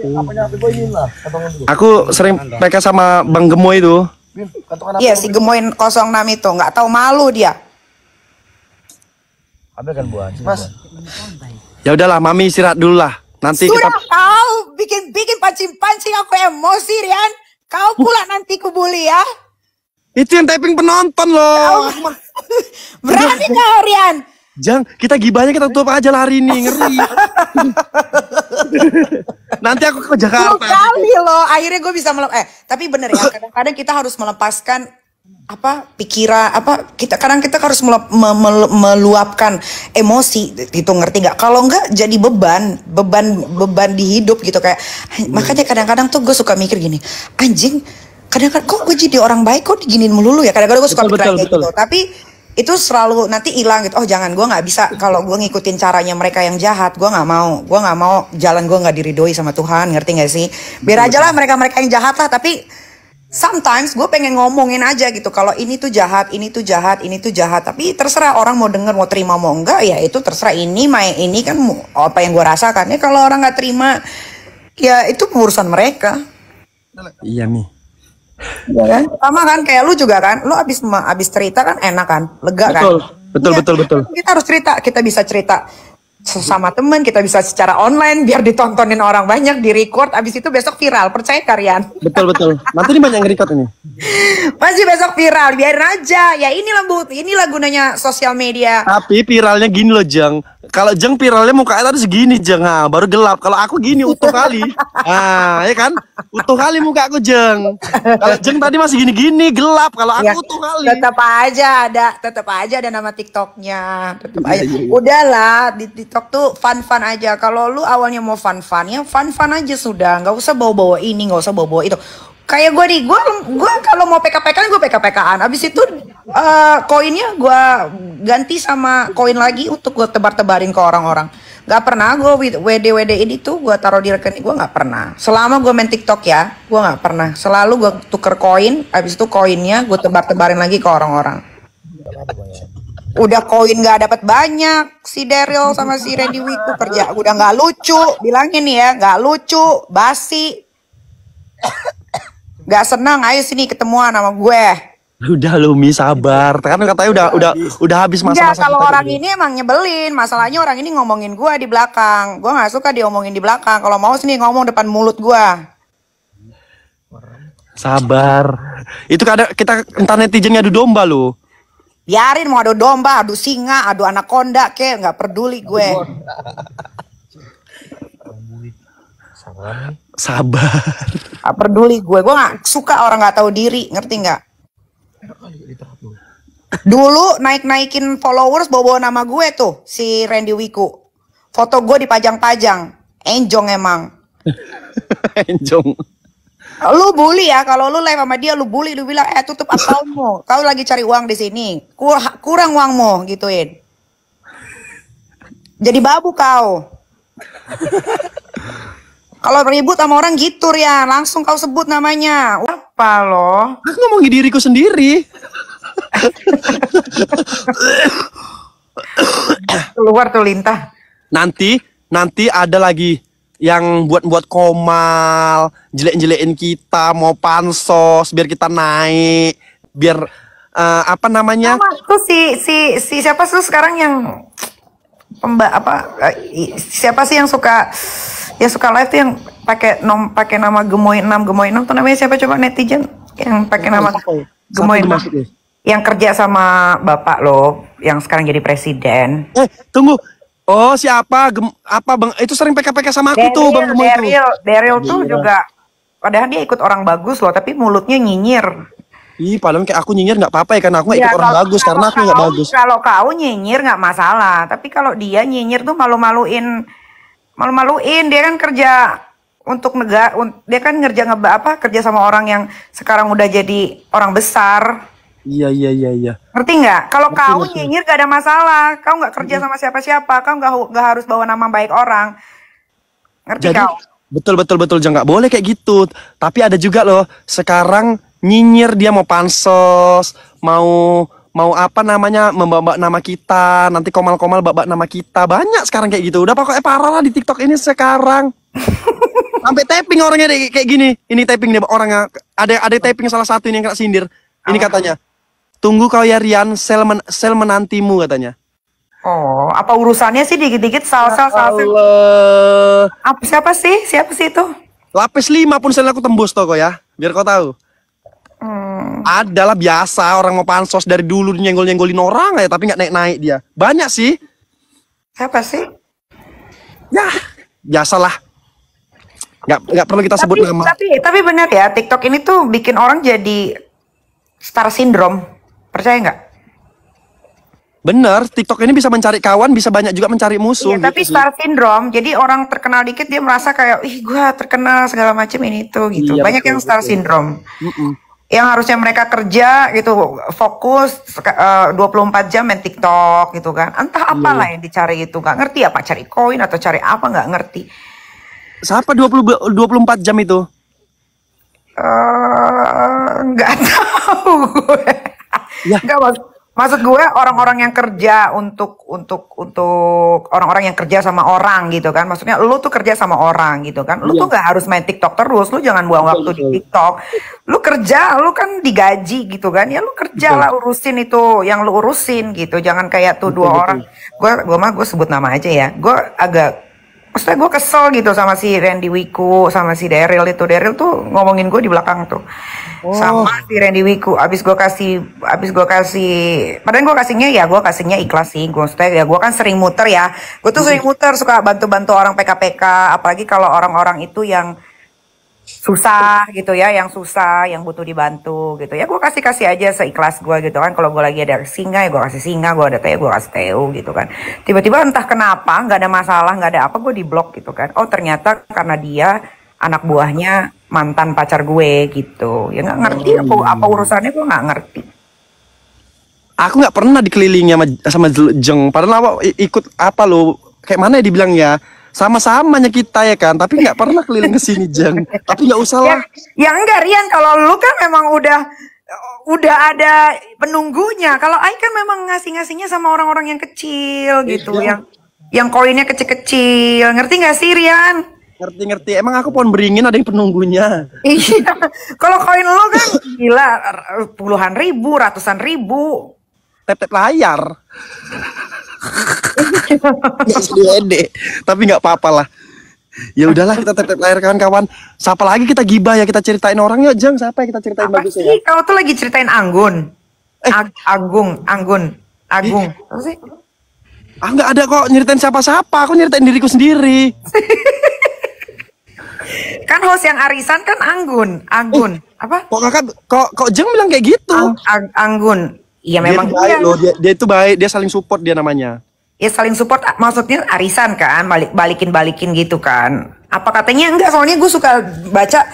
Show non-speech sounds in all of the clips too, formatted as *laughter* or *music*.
Iya, aku sering PK sama Bang Gemoy itu. Iya si Gemoyin 06 itu nggak tahu malu dia. Ada kan buah. Mas. Ya udahlah, Mami istirahat dulu lah. Nanti Sudah kita... kau bikin bikin pancing pancing aku emosi Rian. Kau pula nanti kubuli ya. Itu yang typing penonton loh. Kau... *laughs* Berani kau Rian. Jang, kita gibahnya kita tutup aja lari nih, ngeri. *laughs* Nanti aku ke Jakarta. Dua kali loh, akhirnya gue bisa melepas. Eh, tapi bener ya, kadang-kadang kita harus melepaskan apa pikiran apa kita kadang kita harus melep, me, me, meluapkan emosi itu ngerti nggak kalau nggak jadi beban beban beban di hidup gitu kayak hmm. makanya kadang-kadang tuh gue suka mikir gini anjing kadang-kadang kok gue jadi orang baik kok diginin melulu ya kadang-kadang gue suka betul, betul, kayak betul. gitu tapi itu selalu nanti hilang gitu oh jangan gue nggak bisa kalau gue ngikutin caranya mereka yang jahat gue nggak mau gue nggak mau jalan gue nggak diridoi sama Tuhan ngerti gak sih biar aja lah mereka mereka yang jahat lah tapi sometimes gue pengen ngomongin aja gitu kalau ini tuh jahat ini tuh jahat ini tuh jahat tapi terserah orang mau denger mau terima mau enggak ya itu terserah ini main ini kan apa yang gue rasakan ya kalau orang nggak terima ya itu urusan mereka iya nih ya kan? Sama kan kayak lu juga kan, lu abis abis cerita kan enak kan, lega betul, kan. Betul, ya, betul, iya. betul, betul. Kita harus cerita, kita bisa cerita sesama teman kita bisa secara online biar ditontonin orang banyak di record abis itu besok viral percaya kalian betul betul nanti ini banyak yang record ini masih besok viral biarin aja ya inilah bu inilah gunanya sosial media tapi viralnya gini loh jeng kalau jeng viralnya muka tadi segini jeng ha, ah, baru gelap kalau aku gini utuh kali ah ya kan utuh kali muka aku jeng kalau jeng tadi masih gini gini gelap kalau aku ya, utuh kali tetap aja ada tetap aja ada nama tiktoknya tetap iya, aja iya, iya. udahlah di, di, TikTok tuh fun-fun aja. Kalau lu awalnya mau fun-fun, ya fun-fun aja sudah. Gak usah bawa-bawa ini, gak usah bawa-bawa itu. Kayak gue di gue gue kalau mau PKPK gue PKPK-an. Abis itu uh, koinnya gue ganti sama koin lagi untuk gue tebar-tebarin ke orang-orang. Gak pernah gue WD WD ini tuh gue taruh di rekening gue nggak pernah. Selama gue main TikTok ya, gue nggak pernah. Selalu gue tuker koin, abis itu koinnya gue tebar-tebarin lagi ke orang-orang. Udah koin gak dapat banyak si Daryl sama si Randy Wiku kerja udah nggak lucu bilangin ya nggak lucu basi nggak senang ayo sini ketemuan sama gue udah Lumi sabar kan katanya udah udah udah habis masa-masa kalau orang ini emang nyebelin masalahnya orang ini ngomongin gue di belakang gue nggak suka diomongin di belakang kalau mau sini ngomong depan mulut gue sabar itu kada kita entar netizennya ngadu domba loh Biarin mau adu domba, adu singa, adu konda ke, nggak peduli gue. Sabar. Gak peduli gue, gue nggak suka orang nggak tahu diri, ngerti nggak? Dulu naik-naikin followers bawa-bawa nama gue tuh si Randy Wiku. Foto gue dipajang-pajang, enjong emang. *laughs* enjong. Lu bully ya, kalau lu live sama dia lu bully, lu bilang eh tutup akalmu Kau lagi cari uang di sini. Kurang, kurang uangmu gituin. Jadi babu kau. *laughs* kalau ribut sama orang gitu ya, langsung kau sebut namanya. Apa lo? Aku ngomongin diriku sendiri. Keluar tuh lintah. Nanti, nanti ada lagi yang buat-buat komal, jelek-jelekin kita, mau pansos biar kita naik, biar uh, apa namanya? Aku si si si siapa sih sekarang yang pemba apa eh, siapa sih yang suka ya suka live tuh yang pakai nom pakai nama gemoy 6 gemoy 6 tuh namanya siapa coba netizen yang pakai nama ya? gemoy 6 ya? yang kerja sama bapak loh yang sekarang jadi presiden eh tunggu Oh siapa Gem apa bang itu sering PKPK sama aku Daryl, tuh bang Gemoy Daryl, Daryl, tuh Gila. juga padahal dia ikut orang bagus loh tapi mulutnya nyinyir. Ih, padahal kayak aku nyinyir nggak apa-apa ya karena aku ya, ikut orang bagus karena aku nggak bagus. Kalau kau nyinyir nggak masalah, tapi kalau dia nyinyir tuh malu-maluin, malu-maluin dia kan kerja untuk negara, dia kan ngerja ngeba apa kerja sama orang yang sekarang udah jadi orang besar. Iya iya iya iya. Ngerti nggak? Kalau kau ngerti. nyinyir gak ada masalah. Kau nggak kerja sama siapa-siapa. Kau nggak nggak harus bawa nama baik orang. Ngerti Jadi, kau? Betul betul betul jangan nggak boleh kayak gitu. Tapi ada juga loh sekarang nyinyir dia mau pansos, mau mau apa namanya membawa nama kita nanti komal-komal bawa nama kita banyak sekarang kayak gitu udah pokoknya parah lah di TikTok ini sekarang *laughs* sampai tapping orangnya deh kayak gini ini tapping nih orangnya ada ada tapping salah satu ini yang kena sindir ini katanya Tunggu kau ya Rian, sel, men sel menantimu katanya. Oh, apa urusannya sih dikit-dikit sel sel sel sel. Apa siapa sih? Siapa sih itu? Lapis lima pun sel aku tembus toh kok ya, biar kau tahu. Hmm. Adalah biasa orang mau pansos dari dulu nyenggol-nyenggolin orang ya, tapi nggak naik-naik dia. Banyak sih. Siapa sih? Ya, biasalah nggak nggak perlu kita tapi, sebut nama tapi tapi benar ya TikTok ini tuh bikin orang jadi star syndrome Percaya nggak? Bener, TikTok ini bisa mencari kawan, bisa banyak juga mencari musuh. Iya, gitu star syndrome, jadi orang terkenal dikit dia merasa kayak, ih gue terkenal segala macam ini tuh gitu. Iya, banyak betul, yang star betul. syndrome. Mm -mm. Yang harusnya mereka kerja gitu, fokus eh, uh, 24 jam main TikTok gitu kan. Entah apalah iya. lah yang dicari itu, gak ngerti apa cari koin atau cari apa gak ngerti. Siapa 20 24 jam itu? Eh, nggak gak *laughs* tahu gue ya. Enggak, maksud, maksud gue orang-orang yang kerja untuk untuk untuk orang-orang yang kerja sama orang gitu kan. Maksudnya lu tuh kerja sama orang gitu kan. Lu ya. tuh gak harus main TikTok terus. Lu jangan buang betul, waktu betul. di TikTok. Lu kerja, lu kan digaji gitu kan. Ya lu kerja betul. lah urusin itu yang lu urusin gitu. Jangan kayak tuh betul, dua betul. orang. Gue gue mah gue sebut nama aja ya. Gue agak maksudnya gue kesel gitu sama si Randy Wiku sama si Daryl itu Daryl tuh ngomongin gue di belakang tuh oh. sama si Randy Wiku abis gue kasih abis gue kasih padahal gue kasihnya ya gue kasihnya ikhlas sih gue maksudnya ya gue kan sering muter ya gue tuh sering hmm. muter suka bantu-bantu orang PKPK apalagi kalau orang-orang itu yang susah gitu ya, yang susah, yang butuh dibantu gitu ya. Gue kasih kasih aja seikhlas gue gitu kan. Kalau gue lagi ada singa ya gue kasih singa, gue ada teh gue kasih teo gitu kan. Tiba-tiba entah kenapa nggak ada masalah, nggak ada apa gue diblok gitu kan. Oh ternyata karena dia anak buahnya mantan pacar gue gitu. Ya nggak ngerti hmm. apa, apa urusannya gue nggak ngerti. Aku nggak pernah dikelilingi sama sama Jeng. Padahal apa, ikut apa lo? Kayak mana ya dibilang ya? sama-samanya sama kita ya kan tapi nggak pernah keliling ke sini jeng tapi nggak usah lah ya, ya enggak Rian kalau lu kan memang udah udah ada penunggunya kalau Ai kan memang ngasih-ngasihnya sama orang-orang yang kecil iya, gitu ya, yang yang koinnya kecil-kecil ngerti nggak sih Rian ngerti ngerti emang aku pohon beringin ada yang penunggunya iya kalau koin lu kan gila puluhan ribu ratusan ribu tetep layar Wede, iya, tapi nggak apa-apa lah. Ya udahlah kita tetap layar kawan-kawan. Siapa lagi kita gibah ya kita ceritain orang ya Jang siapa yang kita ceritain bagus Ya? Kau tuh lagi ceritain Anggun. Eh. Ag Agung, Anggun, Agung. sih? Ah nggak ada kok nyeritain siapa-siapa. Aku nyeritain diriku sendiri. *laughs* kan host yang arisan kan Anggun, Anggun. Eh, Apa? Kok kakak kok kok Jeng bilang kayak gitu? Anggun. Iya memang dia baik iya. loh, dia, dia itu baik, dia saling support dia namanya. Ya saling support ah, maksudnya arisan kan, balik balikin balikin gitu kan. Apa katanya enggak? Soalnya gue suka baca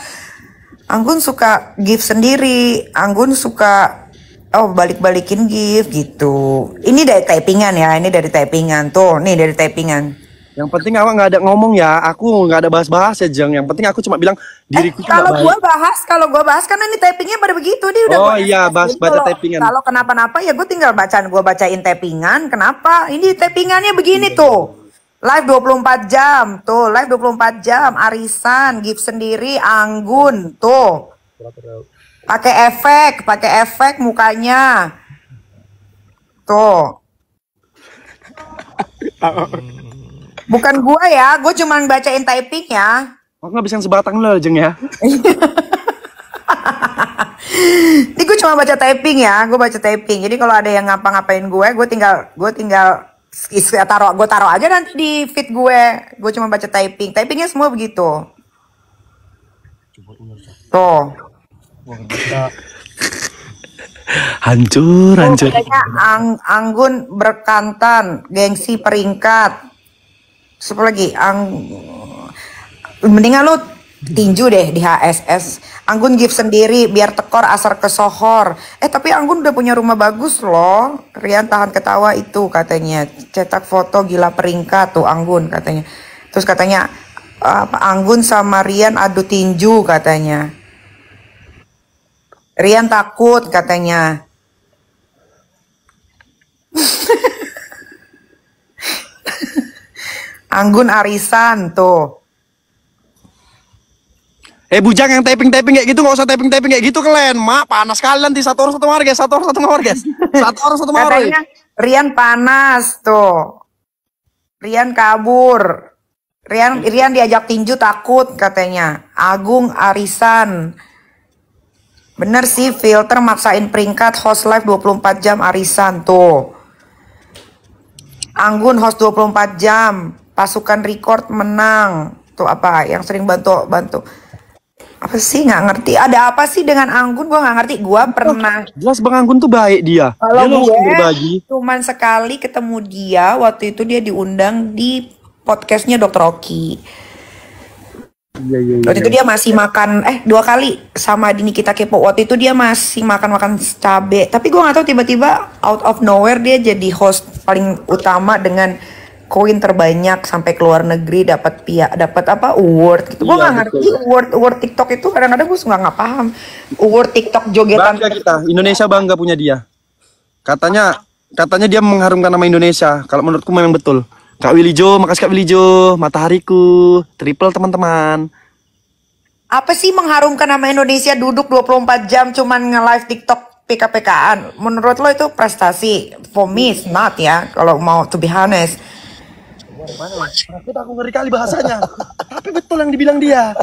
Anggun suka gift sendiri, Anggun suka oh balik-balikin gift gitu. Ini dari typingan ya, ini dari typingan tuh, nih dari typingan. Yang penting awak nggak ada ngomong ya, aku nggak ada bahas-bahas ya Jeng. Yang penting aku cuma bilang eh, diriku eh, kalau gue bahas, kalau gue bahas karena ini tapingnya pada begitu dia udah. Oh iya, bahas baca tapingan. Kalau kenapa-napa ya gue tinggal bacaan gue bacain tapingan. Kenapa? Ini tapingannya begini hmm. tuh. Live 24 jam tuh, live 24 jam, arisan, gift sendiri, anggun tuh. Pakai efek, pakai efek mukanya. Tuh. *laughs* Hmm. Bukan gua ya, gua cuma bacain typing ya. Aku oh, nggak bisa sebatang lo, Jeng ya. Ini gue cuma baca typing ya, gue baca typing. Jadi kalau ada yang ngapa-ngapain gue, gue tinggal gue tinggal taruh gue taruh aja nanti di feed gue. Gue cuma baca typing. Typingnya semua begitu. Tuh. hancur, hancur. Oh, ang, anggun berkantan, gengsi peringkat siapa lagi ang mendingan lu tinju deh di HSS Anggun gift sendiri biar tekor asar ke sohor eh tapi Anggun udah punya rumah bagus loh Rian tahan ketawa itu katanya cetak foto gila peringkat tuh Anggun katanya terus katanya apa Anggun sama Rian adu tinju katanya Rian takut katanya Anggun arisan tuh. Eh bujang yang typing-typing kayak gitu nggak usah typing-typing kayak gitu kalian, mak panas kalian di satu orang satu mawar guys, satu orang satu mawar guys, *laughs* satu orang satu mawar. Katanya Rian panas tuh, Rian kabur, Rian Rian diajak tinju takut katanya, Agung arisan. Bener sih filter maksain peringkat host live 24 jam arisan tuh. Anggun host 24 jam pasukan record menang tuh apa yang sering bantu bantu apa sih nggak ngerti ada apa sih dengan Anggun gue nggak ngerti gue oh, pernah jelas Bang Anggun tuh baik dia kalau dia gue berbagi. cuman sekali ketemu dia waktu itu dia diundang di podcastnya Dokter Oki Iya, iya, iya. Waktu itu iya. dia masih makan eh dua kali sama Dini kita kepo. Waktu itu dia masih makan makan cabe. Tapi gue nggak tahu tiba-tiba out of nowhere dia jadi host paling utama dengan koin terbanyak sampai ke luar negeri dapat pia, dapat apa award gitu gue iya, nggak ngerti award award TikTok itu kadang-kadang gue suka nggak paham award TikTok jogetan bangga kita Indonesia bangga punya dia katanya katanya dia mengharumkan nama Indonesia kalau menurutku memang betul Kak Willy makasih Kak Willy Jo, Matahariku, Triple teman-teman. Apa sih mengharumkan nama Indonesia duduk 24 jam cuman nge-live TikTok PKPKan? an Menurut lo itu prestasi? For me, not ya, kalau mau to be honest Mana? Takut aku ngeri kali bahasanya. Tapi betul yang dibilang dia.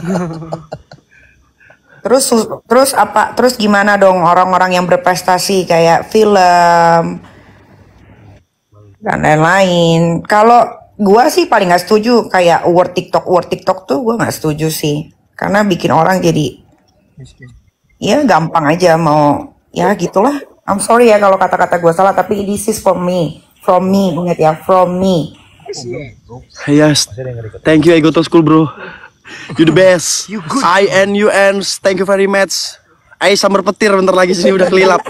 terus terus apa terus gimana dong orang-orang yang berprestasi kayak film dan lain-lain. Kalau gua sih paling nggak setuju kayak award TikTok award TikTok tuh gua nggak setuju sih karena bikin orang jadi miskin. Ya gampang aja mau ya gitulah. I'm sorry ya kalau kata-kata gue salah tapi this is from me, from me ingat ya from me. Yes. Oh, Thank you Egoto School bro. You the best. *laughs* You good. I N U Ns, Thank you very much. Ayo sambar petir bentar lagi sini udah kelilap.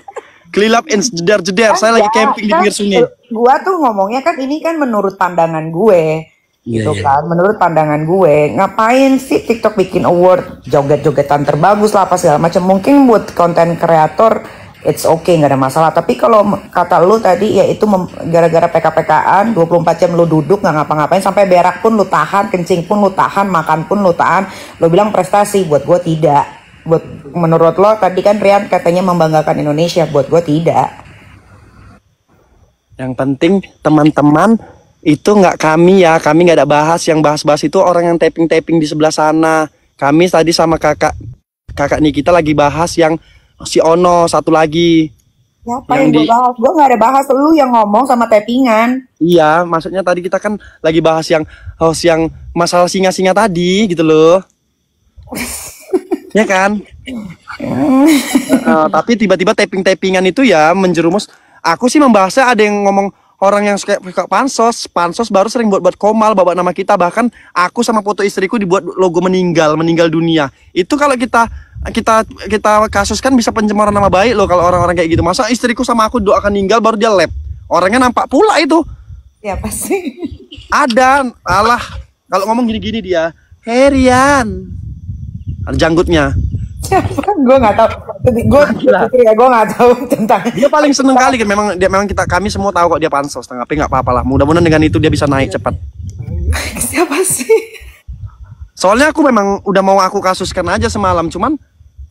kelilap Ins jedar-jedar. Kan Saya lagi camping di pinggir kan sungai. Gua tuh ngomongnya kan ini kan menurut pandangan gue. Iya, gitu yeah, kan, menurut pandangan gue, ngapain sih TikTok bikin award joget-jogetan terbagus lah apa segala macam. Mungkin buat konten kreator it's okay nggak ada masalah tapi kalau kata lu tadi ya itu gara-gara PKPKan 24 jam lu duduk nggak ngapa-ngapain sampai berak pun lu tahan kencing pun lu tahan makan pun lu tahan lu bilang prestasi buat gue tidak buat menurut lo tadi kan Rian katanya membanggakan Indonesia buat gue tidak yang penting teman-teman itu nggak kami ya kami nggak ada bahas yang bahas-bahas itu orang yang taping-taping di sebelah sana kami tadi sama kakak kakak kita lagi bahas yang masih ono satu lagi Ya, apa yang, yang gue bahas? Gue gak ada bahas lu yang ngomong sama tappingan. Iya, maksudnya tadi kita kan lagi bahas yang oh, yang masalah singa-singa tadi gitu loh. *laughs* ya kan? uh, uh, tapi tiba-tiba tapping-tappingan itu ya menjerumus. Aku sih membahasnya ada yang ngomong orang yang suka, suka pansos, pansos baru sering buat-buat komal bawa nama kita bahkan aku sama foto istriku dibuat logo meninggal, meninggal dunia. Itu kalau kita kita kita kasus kan bisa pencemaran nama baik loh kalau orang-orang kayak gitu masa istriku sama aku doakan ninggal baru dia lab orangnya nampak pula itu ya pasti ada alah kalau ngomong gini-gini dia Herian ada janggutnya gue nggak tahu gue gue nggak tahu tentang dia paling seneng kali kan memang dia memang kita kami semua tahu kok dia pansos tapi nggak apa-apa lah mudah-mudahan dengan itu dia bisa naik iya. cepat *laughs* siapa sih soalnya aku memang udah mau aku kasuskan aja semalam cuman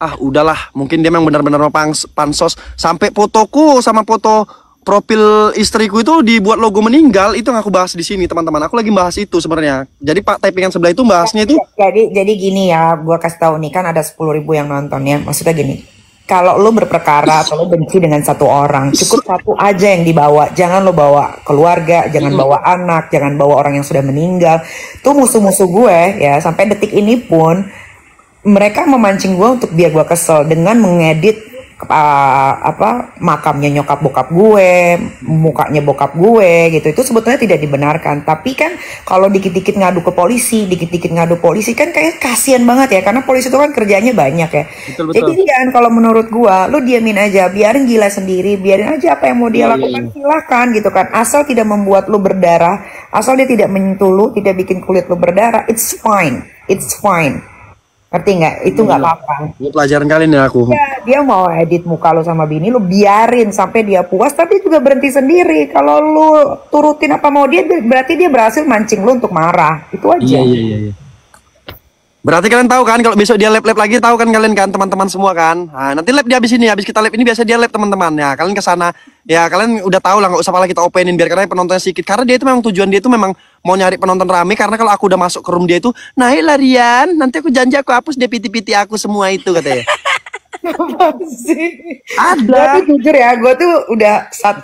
ah udahlah mungkin dia memang benar-benar mau pansos sampai fotoku sama foto profil istriku itu dibuat logo meninggal itu yang aku bahas di sini teman-teman aku lagi bahas itu sebenarnya jadi pak typingan sebelah itu bahasnya itu jadi jadi gini ya gua kasih tahu nih kan ada sepuluh ribu yang nonton ya maksudnya gini kalau lo berperkara atau lo benci dengan satu orang cukup satu aja yang dibawa jangan lo bawa keluarga jangan bawa anak jangan bawa orang yang sudah meninggal tuh musuh-musuh gue ya sampai detik ini pun mereka memancing gue untuk biar gue kesel dengan mengedit uh, apa makamnya nyokap bokap gue, mukanya bokap gue gitu. Itu sebetulnya tidak dibenarkan. Tapi kan kalau dikit-dikit ngadu ke polisi, dikit-dikit ngadu polisi kan kayak kasihan banget ya karena polisi itu kan kerjanya banyak ya. Betul, betul. Jadi kan kalau menurut gue lu diamin aja, biarin gila sendiri, biarin aja apa yang mau dia iya, iya, lakukan iya. silakan gitu kan. Asal tidak membuat lu berdarah, asal dia tidak menyentuh lu, tidak bikin kulit lu berdarah, it's fine. It's fine Ngerti nggak? Itu nggak iya. apa-apa. Ini pelajaran kali nih aku. Ya, dia mau edit muka lo sama bini, lo biarin sampai dia puas, tapi juga berhenti sendiri. Kalau lo turutin apa mau dia, berarti dia berhasil mancing lo untuk marah. Itu aja. Iya, iya, iya. iya. Berarti kalian tahu kan kalau besok dia lab-lab lagi tahu kan kalian kan teman-teman semua kan. Nah, nanti lab dia habis ini, habis kita lab ini biasa dia lab teman-teman. Ya, kalian ke sana. Ya, kalian udah tahu lah nggak usah malah kita openin biar karena penontonnya sedikit. Karena dia itu memang tujuan dia itu memang mau nyari penonton rame karena kalau aku udah masuk ke room dia itu, "Naik larian, nanti aku janji aku hapus dia piti-piti aku semua itu," katanya sih? Ada. Gue tuh jujur ya, gue tuh udah 1,1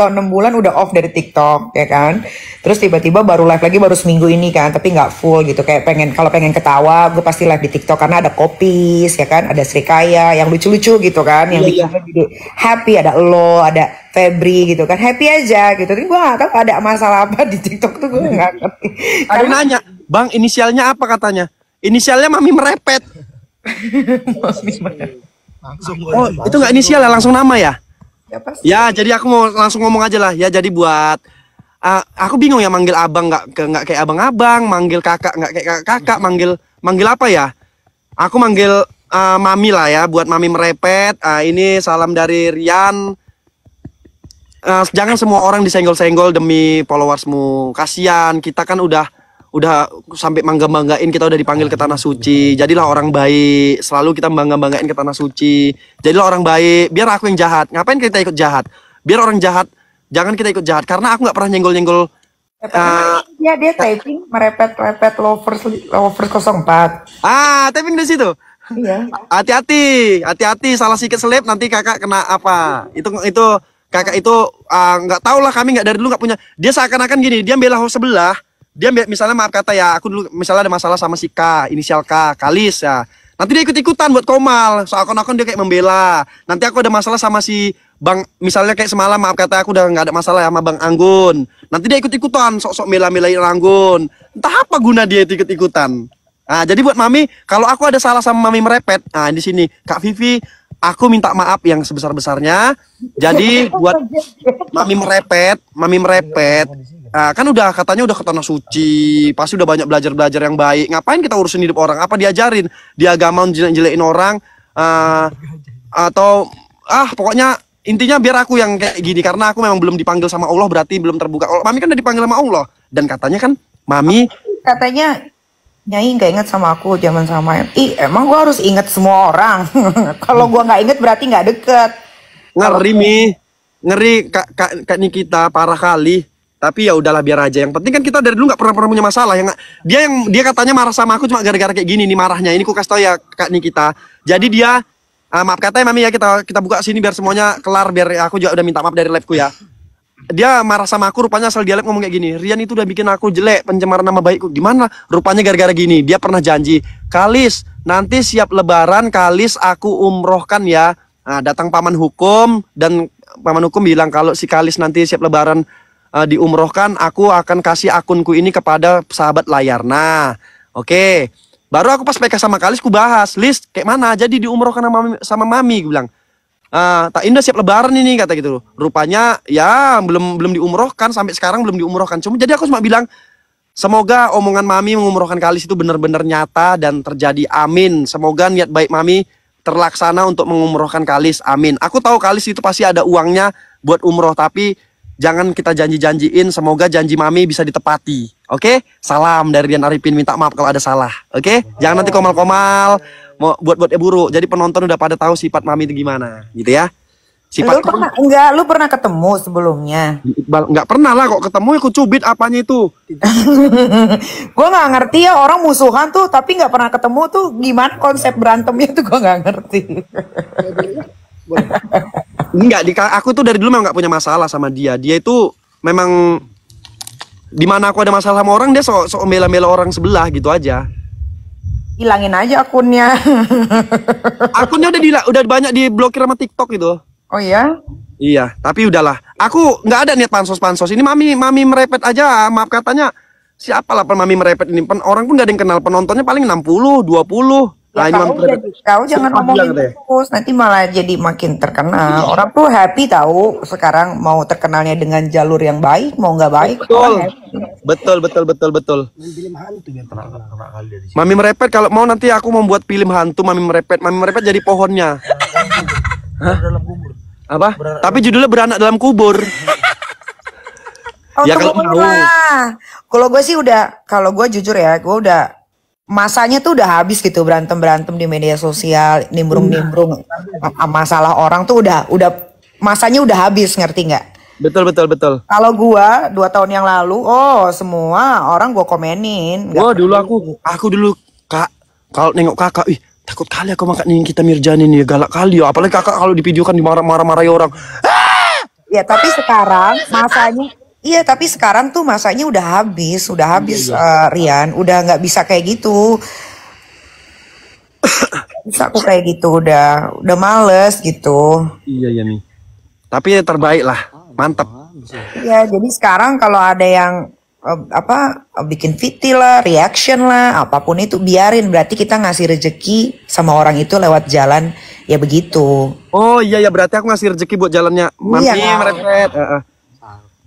tahun enam bulan udah off dari TikTok ya kan. Terus tiba-tiba baru live lagi baru seminggu ini kan, tapi nggak full gitu. Kayak pengen kalau pengen ketawa, gue pasti live di TikTok karena ada kopis ya kan, ada Sri Kaya yang lucu-lucu gitu kan, yang iya, bikin iya. happy, ada lo, ada Febri gitu kan, happy aja gitu. Tapi gue gak ada masalah apa di TikTok tuh gue nggak ngerti. Ada karena... nanya, bang inisialnya apa katanya? Inisialnya mami merepet. Iya, iya. langsung oh itu nggak inisial ya langsung nama ya ya, pasti. ya jadi aku mau langsung ngomong aja lah ya jadi buat uh, aku bingung ya manggil abang nggak nggak kayak abang-abang manggil kakak nggak kayak kakak, kakak manggil manggil apa ya aku manggil uh, mami lah ya buat mami merepet uh, ini salam dari Rian uh, jangan semua orang disenggol-senggol demi followersmu kasihan kita kan udah udah sampai mangga-manggain kita udah dipanggil ke tanah suci. Jadilah orang baik. Selalu kita bangga-banggain ke tanah suci. Jadilah orang baik. Biar aku yang jahat. Ngapain kita ikut jahat? Biar orang jahat. Jangan kita ikut jahat karena aku nggak pernah nyenggol-nyenggol Uh, ya dia typing merepet-repet lovers lovers 04. Ah, typing di situ. Iya. Hati-hati, hati-hati salah sikit selip nanti kakak kena apa. Itu itu kakak itu ah, nggak uh, tahu lah kami nggak dari dulu nggak punya. Dia seakan-akan gini, dia bela sebelah, dia misalnya maaf kata ya aku dulu misalnya ada masalah sama si K inisial K Kalis ya nanti dia ikut ikutan buat Komal soal akun-akun dia kayak membela nanti aku ada masalah sama si Bang misalnya kayak semalam maaf kata aku udah nggak ada masalah ya sama Bang Anggun nanti dia ikut ikutan sok-sok mela-melain Anggun entah apa guna dia ikut ikutan Nah, jadi buat Mami, kalau aku ada salah sama Mami merepet, nah di sini Kak Vivi, aku minta maaf yang sebesar-besarnya. Jadi *laughs* buat Mami merepet, Mami merepet, Nah, kan udah katanya udah ke tanah suci, pasti udah banyak belajar-belajar yang baik. Ngapain kita urusin hidup orang? Apa diajarin? Di agama jelek-jelekin orang uh, atau ah pokoknya intinya biar aku yang kayak gini karena aku memang belum dipanggil sama Allah berarti belum terbuka. Oh, Mami kan udah dipanggil sama Allah dan katanya kan mami katanya Nyai nggak inget sama aku zaman sama Ih emang gua harus inget semua orang. *laughs* Kalau gua nggak inget berarti nggak deket. Ngeri mi, ngeri kak, kak, kak Nikita parah kali tapi ya udahlah biar aja yang penting kan kita dari dulu nggak pernah pernah punya masalah yang dia yang dia katanya marah sama aku cuma gara-gara kayak gini nih marahnya ini ku kasih tau ya kak Nikita jadi dia uh, maaf katanya mami ya kita kita buka sini biar semuanya kelar biar aku juga udah minta maaf dari labku ya dia marah sama aku rupanya asal dia lab ngomong kayak gini Rian itu udah bikin aku jelek pencemaran nama baikku gimana rupanya gara-gara gini dia pernah janji Kalis nanti siap lebaran Kalis aku umrohkan ya nah, datang paman hukum dan paman hukum bilang kalau si Kalis nanti siap lebaran uh, diumrohkan, aku akan kasih akunku ini kepada sahabat layar. Nah, oke. Okay. Baru aku pas PK sama Kalis, ku bahas. list kayak mana? Jadi diumrohkan sama, sama Mami, gue bilang. Uh, tak indah siap lebaran ini kata gitu rupanya ya belum belum diumrohkan sampai sekarang belum diumrohkan cuma jadi aku cuma bilang semoga omongan mami mengumrohkan kalis itu benar-benar nyata dan terjadi amin semoga niat baik mami terlaksana untuk mengumrohkan kalis amin aku tahu kalis itu pasti ada uangnya buat umroh tapi jangan kita janji-janjiin semoga janji mami bisa ditepati oke okay? salam dari Rian Arifin minta maaf kalau ada salah oke okay? jangan nanti komal-komal mau buat buat buruk jadi penonton udah pada tahu sifat mami itu gimana gitu ya sifat lu pernah, enggak lu pernah ketemu sebelumnya Iqbal enggak pernah lah kok ketemu aku cubit apanya itu *laughs* gua nggak ngerti ya orang musuhan tuh tapi nggak pernah ketemu tuh gimana konsep berantemnya tuh gua nggak ngerti boleh. Enggak, di, aku tuh dari dulu memang nggak punya masalah sama dia. Dia itu memang di mana aku ada masalah sama orang dia sok sok mela mela orang sebelah gitu aja. Hilangin aja akunnya. *laughs* akunnya udah di, udah banyak diblokir sama TikTok gitu. Oh iya? Iya, tapi udahlah. Aku nggak ada niat pansos-pansos. Ini mami mami merepet aja. Maaf katanya siapa lah mami merepet ini. Pen, orang pun gak ada yang kenal. Penontonnya paling 60, 20 Ya, kau, jadi, kau jangan ngomongin terus, nanti malah jadi makin terkenal. Iya. Orang tuh happy tahu sekarang mau terkenalnya dengan jalur yang baik, mau nggak baik. Betul. betul, betul, betul, betul. Mami merepet kalau mau nanti aku membuat film hantu, mami merepet, mami merepet jadi pohonnya. Hah? Apa? Tapi judulnya beranak dalam kubur. oh, ya kalau mau. Kalau gue sih udah, kalau gue jujur ya, gue udah masanya tuh udah habis gitu berantem berantem di media sosial nimbrung nimbrung iya. masalah orang tuh udah udah masanya udah habis ngerti nggak betul betul betul kalau gua dua tahun yang lalu oh semua orang gua komenin gua dulu aku aku dulu kak kalau nengok kakak ih takut kali aku makan kita Mirjani nih galak kali ya apalagi kakak kalau di video kan dimarah marah marahi orang ya tapi sekarang masanya Iya, tapi sekarang tuh masanya udah habis, udah iya, habis iya. uh, Rian, udah nggak bisa kayak gitu. bisa aku kayak gitu, udah udah males gitu. Iya, iya ya nih. Tapi terbaik lah, mantep. Iya, jadi sekarang kalau ada yang eh, apa bikin fiti lah, reaction lah, apapun itu biarin. Berarti kita ngasih rejeki sama orang itu lewat jalan ya begitu. Oh iya ya berarti aku ngasih rejeki buat jalannya. Iya, mampir iya, mepet. Uh, uh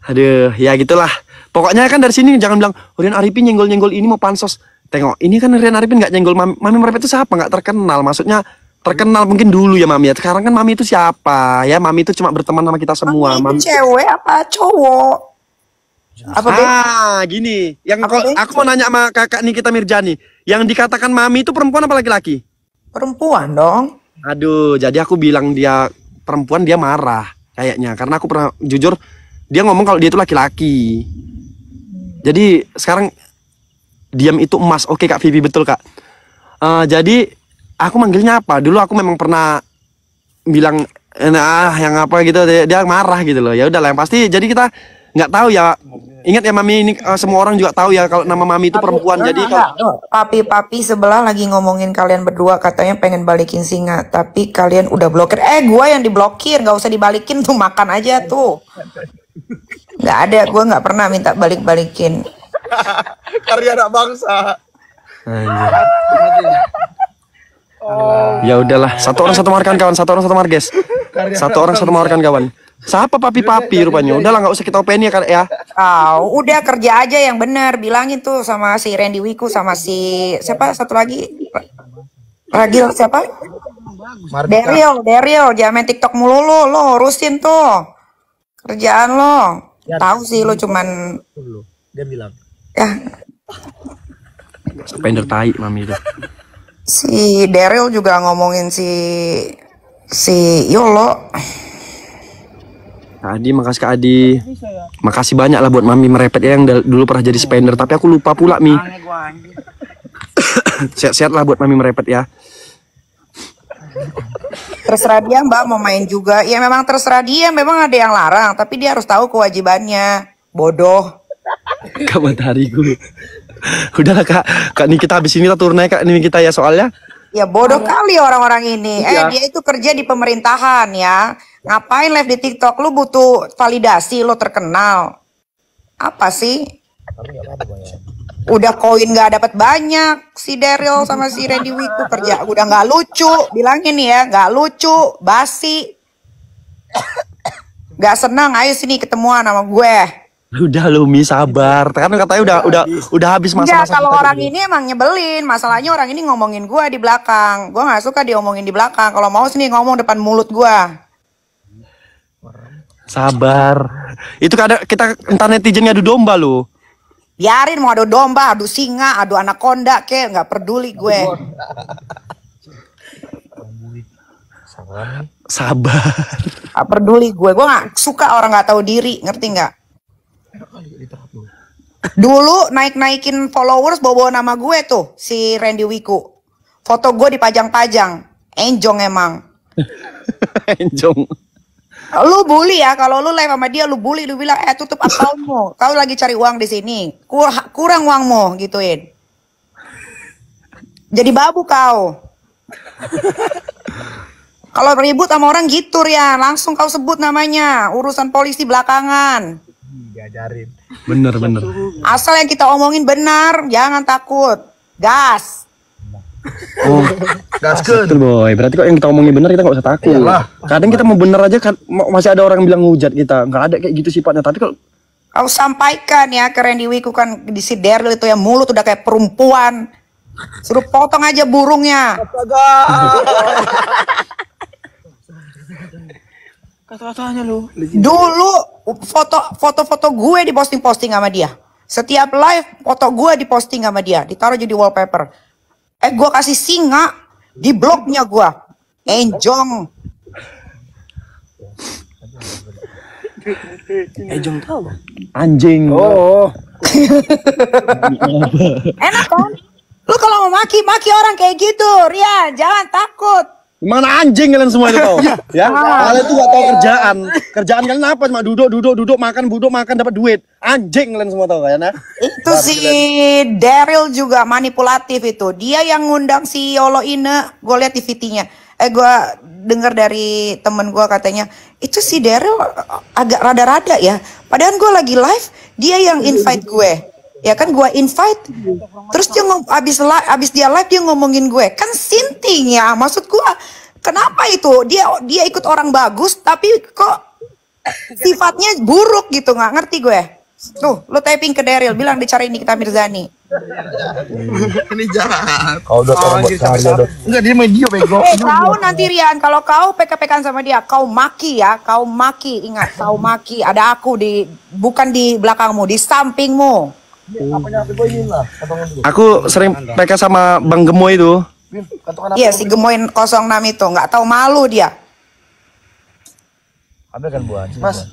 aduh ya gitulah pokoknya kan dari sini jangan bilang Rian Arifin nyenggol nyenggol ini mau pansos tengok ini kan Rian Arifin nggak nyenggol mami mami mereka itu siapa nggak terkenal maksudnya terkenal mungkin dulu ya mami ya sekarang kan mami itu siapa ya mami itu cuma berteman sama kita semua mami, mami cewek apa cowok apa ah, gini. Yang apa kalau aku mau nanya sama kakak nih kita Mirjani, yang dikatakan mami itu perempuan apa laki-laki? Perempuan dong. Aduh, jadi aku bilang dia perempuan dia marah kayaknya karena aku pernah jujur dia ngomong kalau dia itu laki-laki jadi sekarang diam itu emas oke kak Vivi betul kak uh, jadi aku manggilnya apa dulu aku memang pernah bilang nah yang apa gitu dia, marah gitu loh ya udah lah yang pasti jadi kita nggak tahu ya ingat ya mami ini uh, semua orang juga tahu ya kalau nama mami itu perempuan Papi, jadi nah, kalau papi papi sebelah lagi ngomongin kalian berdua katanya pengen balikin singa tapi kalian udah blokir eh gua yang diblokir nggak usah dibalikin tuh makan aja tuh Nggak ada, gue gak pernah minta balik-balikin. *laughs* Karya anak bangsa. Oh. Ya udahlah, satu orang satu markan kawan, satu orang satu marges. Satu orang satu markan kawan. Siapa papi papi rupanya? Udahlah nggak usah kita open ya kan ya. Oh, udah kerja aja yang benar. Bilangin tuh sama si Randy Wiku sama si siapa satu lagi? Ragil siapa? Daryl, Daryl, jangan main TikTok mulu lo lo urusin tuh kerjaan lo ya, tahu sih lo cuman lo dia bilang ya pendek tai mami itu si Daryl juga ngomongin si si Yolo Adi, makasih Kak Adi. Makasih banyak lah buat Mami merepet ya, yang dulu pernah jadi spender, tapi aku lupa pula Mi. *coughs* Sehat-sehat lah buat Mami merepet ya terserah dia mbak mau main juga ya memang terserah dia memang ada yang larang tapi dia harus tahu kewajibannya bodoh kak hari gue udahlah kak kak ini kita habis ini lah turunnya kak ini kita ya soalnya ya bodoh Ayah. kali orang-orang ini ya. eh iya. dia itu kerja di pemerintahan ya ngapain live di TikTok lu butuh validasi lu terkenal apa sih Udah koin gak dapat banyak. Si Daryl sama si Randy Wiku kerja udah nggak lucu. Bilangin ya, nggak lucu, basi. Gak senang, ayo sini ketemuan sama gue. Udah Lumi sabar. Kan katanya udah udah udah habis masa-masa. kalau orang dulu. ini emang nyebelin. Masalahnya orang ini ngomongin gue di belakang. Gue nggak suka diomongin di belakang. Kalau mau sini ngomong depan mulut gue. Sabar. Itu kadang kita entar netizen ngadu domba loh. Biarin mau adu domba, aduh singa, adu konda, ke nggak peduli gue. Sabar. Gak peduli gue, gue nggak suka orang nggak tahu diri, ngerti nggak? Dulu naik-naikin followers bawa-bawa nama gue tuh si Randy Wiku. Foto gue dipajang-pajang, enjong emang. *laughs* enjong lu bully ya kalau lu live sama dia lu bully lu bilang eh tutup akunmu *laughs* kau lagi cari uang di sini Kur kurang uangmu gituin jadi babu kau *laughs* kalau ribut sama orang gitu ya langsung kau sebut namanya urusan polisi belakangan hmm, diajarin bener bener iya, iya. asal yang kita omongin benar jangan takut gas Oh, gaskeun. Betul boy. Berarti kok yang kita omongin benar kita nggak usah takut. Iyalah. Kadang kita mau benar aja kan masih ada orang bilang ngujat kita. Nggak ada kayak gitu sifatnya. Tapi kalau Kau sampaikan ya ke Randy Wiku kan di si Daryl itu yang mulut udah kayak perempuan. Suruh potong aja burungnya. Kata-katanya lu. Dulu foto foto-foto gue di posting posting sama dia. Setiap live foto gue di posting sama dia, ditaruh jadi wallpaper eh gua kasih singa di blognya gua. enjong enjong eh, tahu anjing oh, oh. *laughs* enak kan lu kalau mau maki maki orang kayak gitu Rian jangan takut Mana anjing kalian semua itu tahu? *laughs* ya. ya? Ah. Kalian tuh gak tahu kerjaan. Kerjaan kalian apa? Cuma duduk, duduk, duduk, makan, duduk, makan, dapat duit. Anjing kalian semua tahu kalian. ya? Itu Baru nah, si Daryl juga manipulatif itu. Dia yang ngundang si Yolo Ine. Gue lihat di nya Eh gue dengar dari temen gue katanya itu si Daryl agak rada-rada ya. Padahal gue lagi live, dia yang invite gue ya kan gue invite terus dia ngomong abis abis dia live dia ngomongin gue kan sinting ya maksud gue kenapa itu dia dia ikut orang bagus tapi kok sifatnya buruk gitu nggak ngerti gue tuh lo typing ke Daryl bilang dicari ini kita Mirzani *laughs* ini jahat kau udah oh, orang enggak dia media bego eh kau nanti Rian kalau kau PKPK sama dia kau maki ya kau maki ingat kau maki ada aku di bukan di belakangmu di sampingmu Iya, aku sering PK sama Bang Gemoy itu. Iya si Gemoy 06 itu nggak tahu malu dia. Ambil kan buat. Mas.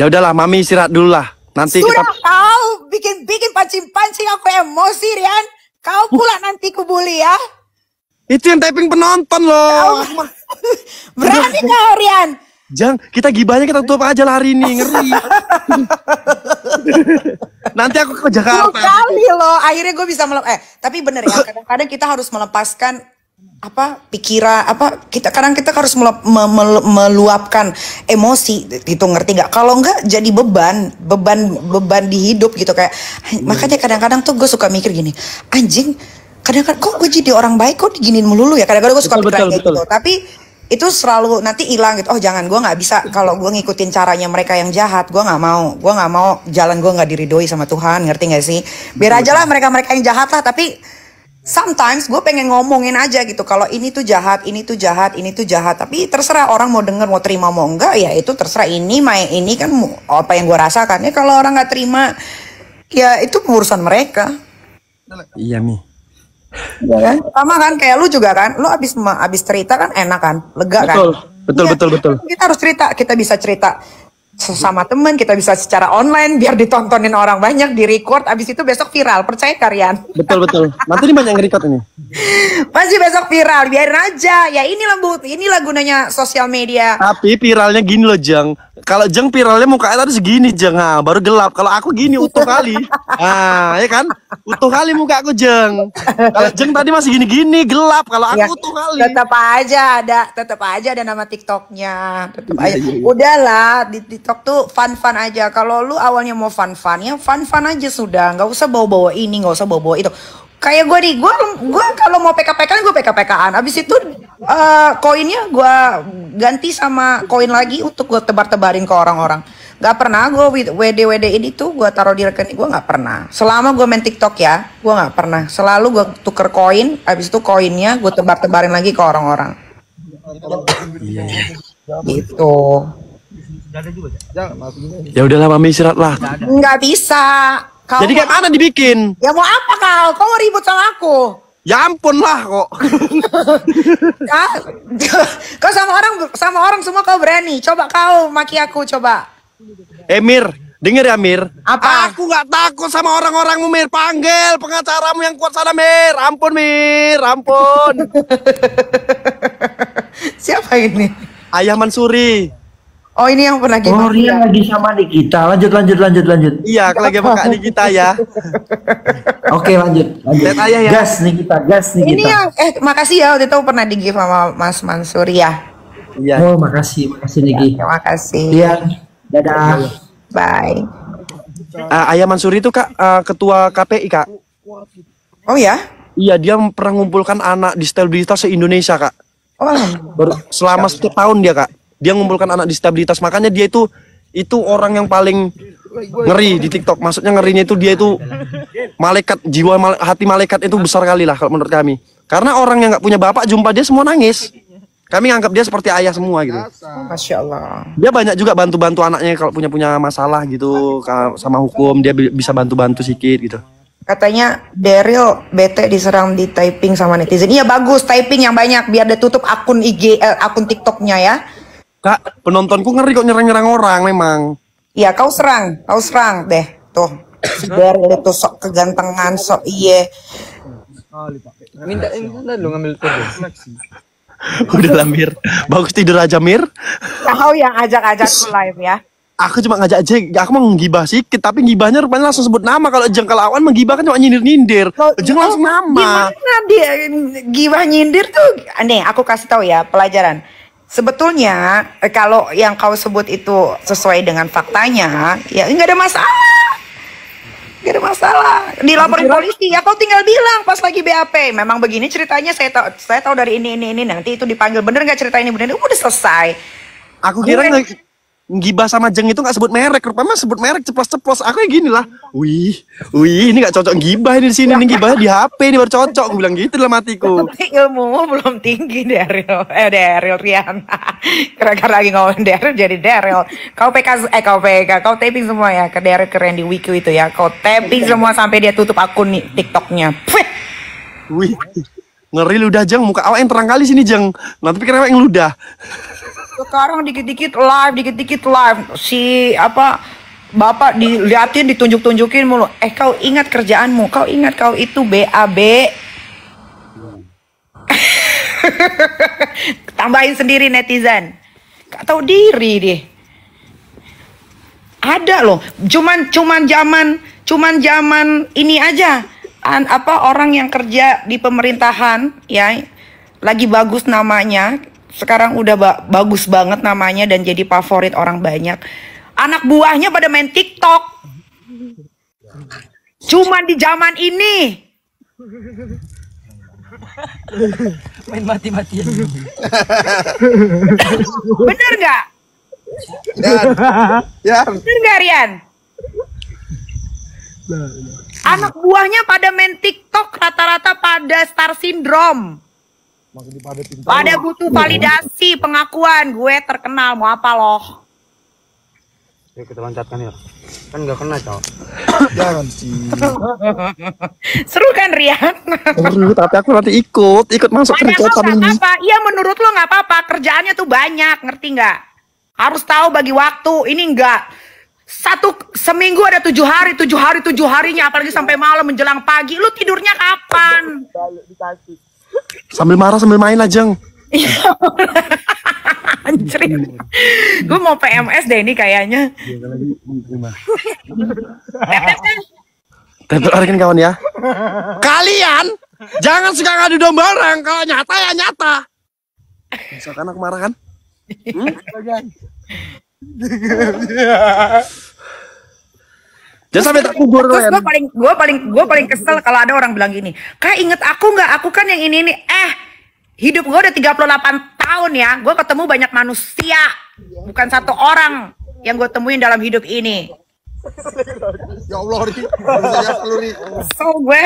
Ya udahlah, Mami istirahat dulu lah. Nanti Sudah kita... kau bikin-bikin pancing-pancing aku emosi, Rian. Kau pula nanti kubuli ya. Itu yang typing penonton loh. *laughs* Berani kau, Rian. Jang, kita gibahnya kita tutup aja lari hari ini, ngeri. *laughs* Nanti aku ke Jakarta. Dua kali loh, akhirnya gue bisa melepas. Eh, tapi bener ya, kadang-kadang kita harus melepaskan apa pikiran apa kita kadang kita harus meluap, me, me, meluapkan emosi gitu ngerti nggak kalau nggak jadi beban beban beban di hidup gitu kayak hmm. makanya kadang-kadang tuh gue suka mikir gini anjing kadang-kadang kok gue jadi orang baik kok diginin melulu ya kadang-kadang gue suka betul, betul, betul. gitu tapi itu selalu nanti hilang gitu oh jangan gue nggak bisa kalau gue ngikutin caranya mereka yang jahat gue nggak mau gue nggak mau jalan gue nggak diridoi sama Tuhan ngerti gak sih biar aja lah mereka mereka yang jahat lah tapi sometimes gue pengen ngomongin aja gitu kalau ini tuh jahat ini tuh jahat ini tuh jahat tapi terserah orang mau denger mau terima mau enggak ya itu terserah ini main ini kan apa yang gue rasakan ya kalau orang nggak terima ya itu urusan mereka iya nih ya kan? Sama kan kayak lu juga kan. Lu abis abis cerita kan enak kan, lega betul, kan. Betul, ya, betul, iya, betul, betul. Kita harus cerita, kita bisa cerita sama temen kita bisa secara online biar ditontonin orang banyak di record abis itu besok viral percaya Karyan betul betul nanti ini banyak yang record ini *laughs* pasti besok viral biarin aja ya inilah bu inilah gunanya sosial media tapi viralnya gini loh Jeng kalau Jeng viralnya muka tadi segini Jeng ha, ah, baru gelap kalau aku gini utuh kali *laughs* ah ya kan utuh kali muka aku Jeng kalau Jeng tadi masih gini-gini gelap kalau aku ya, utuh kali tetap aja ada tetap aja ada nama TikToknya tetap iya, aja iya, iya. udahlah di, di TikTok tuh fun-fun aja. Kalau lu awalnya mau fun-fun, ya fun-fun aja sudah. Nggak usah bawa-bawa ini, nggak usah bawa-bawa itu. Kayak gue di gue gue kalau mau PKPK gue PKPK-an. Abis itu uh, koinnya gue ganti sama koin lagi untuk gue tebar-tebarin ke orang-orang. Gak pernah gue WD WD ini tuh gue taruh di rekening gue nggak pernah. Selama gue main TikTok ya, gue nggak pernah. Selalu gue tuker koin, abis itu koinnya gue tebar-tebarin lagi ke orang-orang. Iya. -orang. Gitu. Ya, ya udahlah, Mami istirahat lah. Enggak bisa. Kau Jadi kayak mana dibikin. Ya mau apa kau? Kau mau ribut sama aku? Ya ampun lah kok. *laughs* Ah, kau sama orang sama orang semua kau berani. Coba kau maki aku coba. Emir, eh, denger ya Mir. Apa? Aku nggak takut sama orang-orangmu Mir. Panggil pengacaramu yang kuat sana Mir. Ampun Mir, ampun. *laughs* Siapa ini? Ayah Mansuri. Oh ini yang pernah kita. Oh Rian lagi sama Nikita. Lanjut lanjut lanjut lanjut. Iya, lagi sama Kak Nikita ya. *laughs* Oke lanjut. lanjut. ya. Gas Nikita, gas Nikita. Ini yang eh makasih ya waktu itu pernah di give sama Mas Mansur ya. Iya. Oh makasih makasih Niki. Ya, makasih. Iya. Dadah. Bye. Uh, ayah Mansuri itu kak uh, ketua KPI kak. Oh ya? Iya dia pernah mengumpulkan anak disabilitas se Indonesia kak. Oh. Ber selama setiap tahun dia kak dia ngumpulkan anak disabilitas makanya dia itu itu orang yang paling ngeri di TikTok maksudnya ngerinya itu dia itu malaikat jiwa mal, hati malaikat itu besar kali lah kalau menurut kami karena orang yang nggak punya bapak jumpa dia semua nangis kami anggap dia seperti ayah semua gitu masya Allah dia banyak juga bantu bantu anaknya kalau punya punya masalah gitu sama hukum dia bisa bantu bantu sedikit gitu Katanya Daryl bete diserang di typing sama netizen. Iya bagus typing yang banyak biar dia tutup akun IG eh, akun TikToknya ya. Kak, penontonku ngeri kok nyerang-nyerang orang memang. Iya, kau serang, kau serang deh. Tuh, Biar itu sok kegantengan, sok iye. Minta minta lu ngambil tuh. *laughs* Udah lah Mir, bagus tidur aja Mir. Kau yang ajak-ajak ke live ya. Aku cuma ngajak aja, aku mau ngibah sikit, tapi ngibahnya rupanya langsung sebut nama. Kalau jengkal awan menggibah kan cuma nyindir-nyindir. oh, langsung nama. Gimana dia gibah nyindir tuh? Nih, aku kasih tahu ya pelajaran. Sebetulnya eh, kalau yang kau sebut itu sesuai dengan faktanya, ya nggak ada masalah. Gak ada masalah. Dilaporin polisi. Ya kau tinggal bilang pas lagi BAP. Memang begini ceritanya. Saya tahu saya tahu dari ini ini ini. Nanti itu dipanggil bener nggak cerita ini bener. Udah selesai. Aku kira Kemudian, Gibah sama Jeng itu nggak sebut merek, rupanya sebut merek ceplos-ceplos. Aku ya gini lah. Wih, wih, ini nggak cocok gibah ini di sini, ini gibah di HP ini baru cocok. Aku bilang gitu dalam hatiku. Tapi ilmu belum tinggi Daryl, eh Daryl Rian. Karena *laughs* lagi ngomong Daryl jadi Daryl. Kau PK, eh kau PK, kau taping semua ya ke Daryl keren di Wiki itu ya. Kau taping iya. semua sampai dia tutup akun nih TikToknya. Wih, ngeri ludah Jeng, muka awak yang terang kali sini Jeng. Nanti pikir awak yang ludah sekarang dikit-dikit live dikit-dikit live si apa Bapak diliatin ditunjuk-tunjukin mulu. Eh kau ingat kerjaanmu, kau ingat kau itu BAB. *laughs* Tambahin sendiri netizen. Gak tahu diri deh. Ada loh, cuman cuman zaman cuman zaman ini aja an, apa orang yang kerja di pemerintahan ya lagi bagus namanya sekarang udah ba bagus banget namanya dan jadi favorit orang banyak. Anak buahnya pada main TikTok. Cuman di zaman ini. Main mati-matian. Bener nggak? Ya. Bener nggak Rian? Anak buahnya pada main TikTok rata-rata pada star syndrome. Makin Pada butuh validasi, pengakuan. Gue terkenal, mau apa loh? Yuk kita loncatkan ya, Kan gak kena, cowok. *coughs* Jangan sih. Seru kan, Rian? Seru, tapi aku nanti ikut. Ikut masuk Padahal kerja ini. apa Iya, menurut lo nggak apa-apa. Kerjaannya tuh banyak, ngerti nggak? Harus tahu bagi waktu. Ini enggak satu seminggu ada tujuh hari, tujuh hari, tujuh harinya, apalagi sampai malam menjelang pagi. Lu tidurnya kapan? Dikasih. Sambil marah sambil main aja Anjir. Gue mau PMS deh ini kayaknya. Tapi iya, kan kawan ya. Kalian jangan suka ngadu dong bareng kalau nyata ya nyata. Misalkan aku marah kan? *laughs* Hmm? Iya. Jangan sampai kubur Terus gue paling gue paling gue paling kesel kalau ada orang bilang gini, "Kak inget aku nggak? Aku kan yang ini ini." Eh, hidup gue udah 38 tahun ya. Gue ketemu banyak manusia, bukan satu orang yang gue temuin dalam hidup ini. ya Allah, Ri. Kesel so, gue.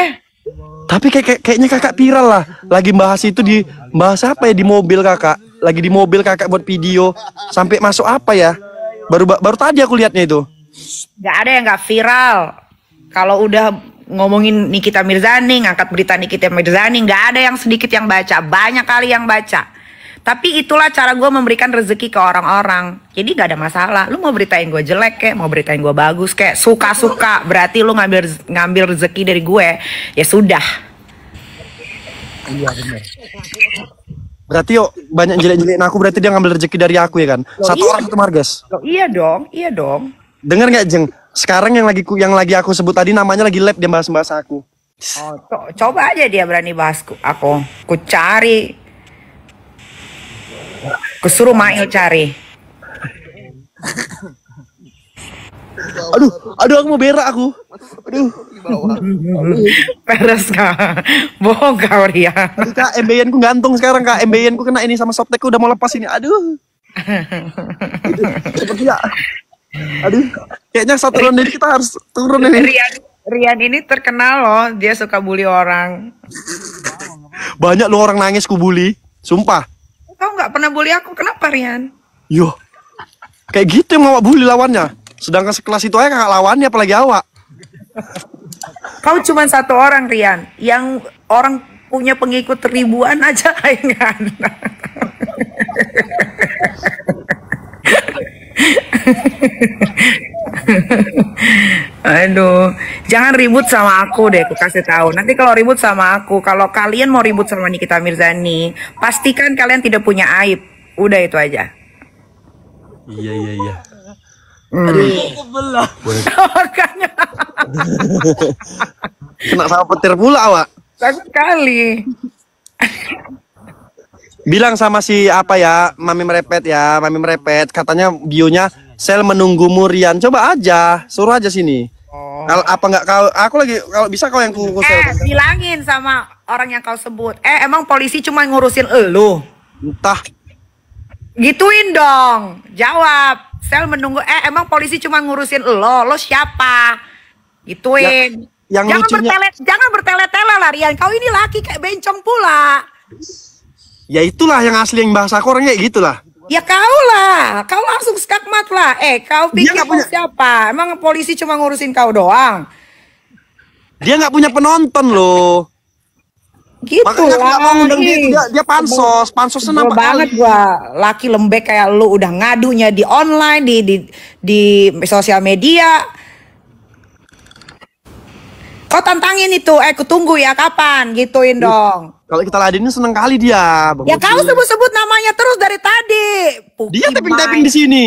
Tapi kayak, kayak kayaknya kakak viral lah. Lagi bahas itu di bahas apa ya di mobil kakak? Lagi di mobil kakak buat video sampai masuk apa ya? Baru baru tadi aku liatnya itu nggak ada yang nggak viral kalau udah ngomongin Nikita Mirzani ngangkat berita Nikita Mirzani nggak ada yang sedikit yang baca banyak kali yang baca tapi itulah cara gue memberikan rezeki ke orang-orang jadi nggak ada masalah lu mau beritain gue jelek kek mau beritain gue bagus kek suka suka berarti lu ngambil ngambil rezeki dari gue ya sudah iya benar Berarti yuk banyak jelek-jelekin aku berarti dia ngambil rezeki dari aku ya kan? Satu iya. orang itu Margas. iya dong, iya dong. Dengar nggak Jeng? Sekarang yang lagi ku yang lagi aku sebut tadi namanya lagi lab dia bahas-bahas aku. Oh, coba aja dia berani bahas ku aku. Ku cari. Ku suruh Mail cari. aduh, aduh aku mau berak aku. Aduh. Peres kak, bohong kau Ria. Aduh kak, MBN ku gantung sekarang kak, MBN ku kena ini sama softtek udah mau lepas ini, aduh. Seperti *laughs* ya. Aduh, kayaknya satu ronde ini kita harus turun ini. Rian, Rian ini terkenal loh, dia suka bully orang. Banyak lo orang nangis ku bully, sumpah. Kau nggak pernah bully aku, kenapa Rian? Yo, kayak gitu yang mau bully lawannya. Sedangkan sekelas itu aja kakak lawannya, apalagi awak. Kau cuma satu orang Rian, yang orang punya pengikut ribuan aja, *laughs* enggak *laughs* Aduh, jangan ribut sama aku deh, aku kasih tahu. Nanti kalau ribut sama aku, kalau kalian mau ribut sama Nikita Mirzani, pastikan kalian tidak punya aib. Udah itu aja. Iya iya iya. Hmm. Aduh, kebelah. *laughs* Makanya. Kena sama petir pula Wak. Takut kali. Bilang sama si apa ya, Mami merepet ya, Mami merepet. Katanya bionya sel menunggu Murian, coba aja suruh aja sini oh. kalau apa enggak kau aku lagi kalau bisa kau yang kukus. sel eh bilangin sama orang yang kau sebut eh emang polisi cuma ngurusin elu entah gituin dong jawab sel menunggu eh emang polisi cuma ngurusin lo lo siapa gituin ya, yang jangan lucunya... bertele jangan bertele-tele lah Rian kau ini laki kayak bencong pula ya itulah yang asli yang bahasa aku orangnya gitulah Ya kau lah, kau langsung skakmat lah. Eh, kau pikir kau siapa? Emang polisi cuma ngurusin kau doang? Dia nggak punya penonton loh. Gitu Makanya lah. mau undang dia, dia, dia pansos, pansosnya banget kali. gua. Laki lembek kayak lu udah ngadunya di online, di di di sosial media, Kau tantangin itu, eh tunggu ya kapan gituin dong. Kalau kita ladenin seneng kali dia. Bang ya kau sebut-sebut namanya terus dari tadi. Puki dia tapping-tapping di sini.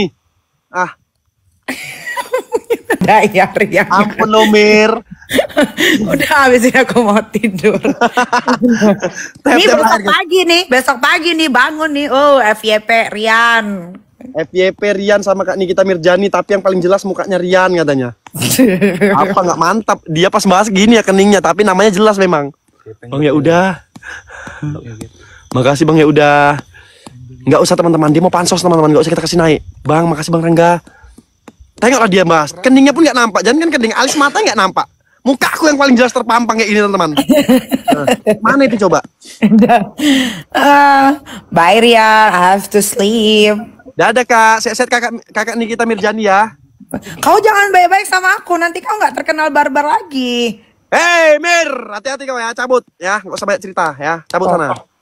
Ah. Dayar ya. Ampun Omir. Udah habis ini aku mau tidur. ini *laughs* besok pagi nih, besok pagi nih bangun nih. Oh, FYP Rian. FYP Rian sama Kak Nikita Mirjani, tapi yang paling jelas mukanya Rian katanya. *laughs* apa nggak mantap dia pas bahas gini ya keningnya tapi namanya jelas memang bang ya udah makasih bang ya udah nggak usah teman-teman dia mau pansos teman-teman nggak usah kita kasih naik bang makasih bang Rangga tengoklah dia mas keningnya pun nggak nampak jangan kan kening alis mata nggak nampak muka aku yang paling jelas terpampang kayak ini teman-teman nah, *laughs* mana itu coba uh, bye Ria I have to sleep dadah kak sehat kakak kakak Nikita Mirjani ya Kau jangan baik-baik sama aku, nanti kau nggak terkenal barbar lagi. Hei Mir, hati-hati kau ya, cabut ya, nggak usah banyak cerita ya, cabut oh. sana.